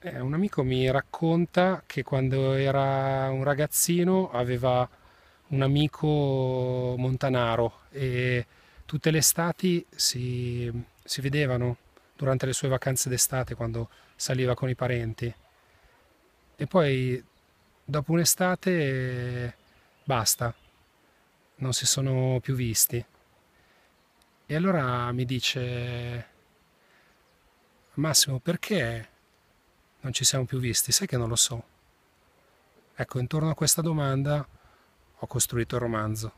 Eh, un amico mi racconta che quando era un ragazzino aveva un amico montanaro e tutte le estati si, si vedevano durante le sue vacanze d'estate quando saliva con i parenti. E poi dopo un'estate basta, non si sono più visti. E allora mi dice Massimo perché non ci siamo più visti, sai che non lo so. Ecco, intorno a questa domanda ho costruito il romanzo.